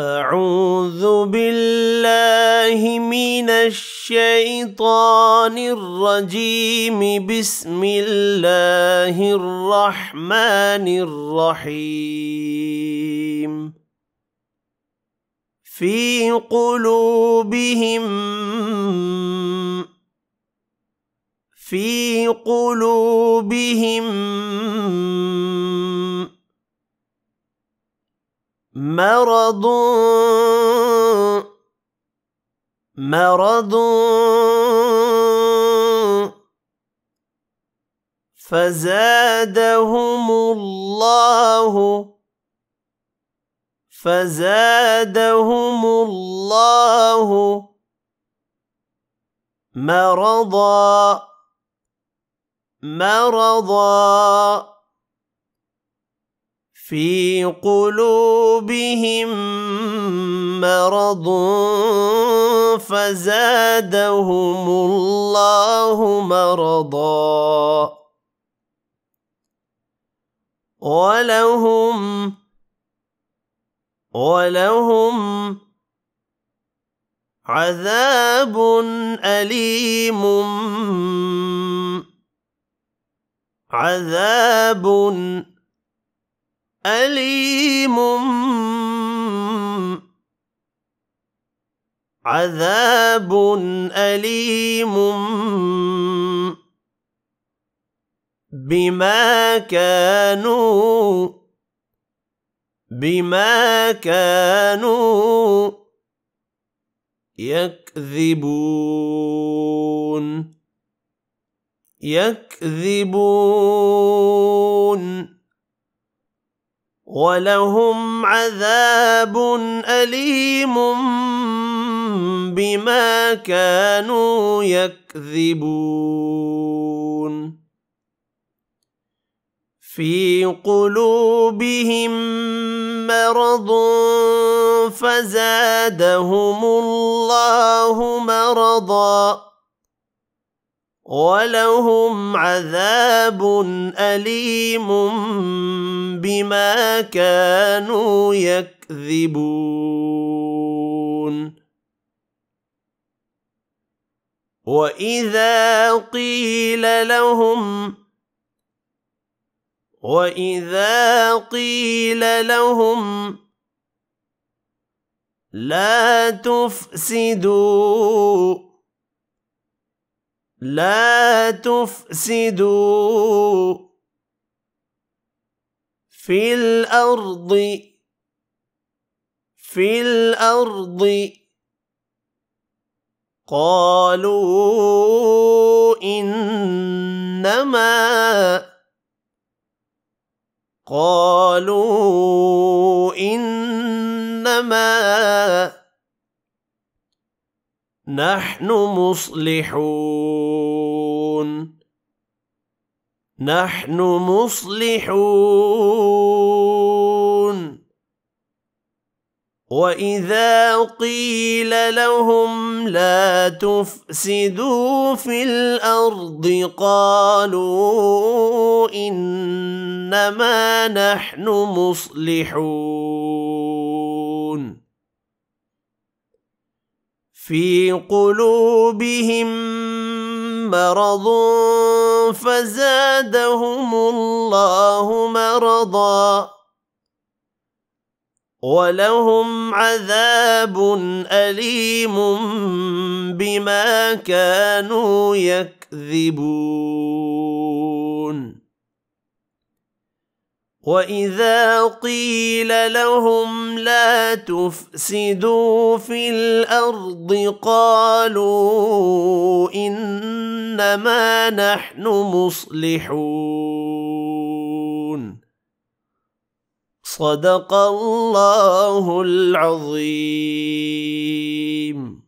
أعوذ بالله من الشيطان الرجيم بسم الله الرحمن الرحيم في قلوبهم في قلوبهم مرض مرض فزادهم الله فزادهم الله مرضا مرضا في قلوبهم مرض فزادهم الله مرضا ولهم ولهم عذاب أليم عذاب أليم عذاب أليم بما كانوا بما كانوا يكذبون يكذبون ولهم عذاب أليم بما كانوا يكذبون في قلوبهم مرض فزادهم الله مرضاً ولهم عذاب أليم بما كانوا يكذبون واذا قيل لهم واذا قيل لهم لا تفسدوا لا تفسدوا في الأرض في الأرض قالوا إنما قالوا إنما نحن مصلحون نحن مصلحون واذا قيل لهم لا تفسدوا في الارض قالوا انما نحن مصلحون في قلوبهم مرضون فزادهم الله مرضا ولهم عذاب أليم بما كانوا يكذبون واذا قيل لهم لا تفسدوا في الارض قالوا انما نحن مصلحون صدق الله العظيم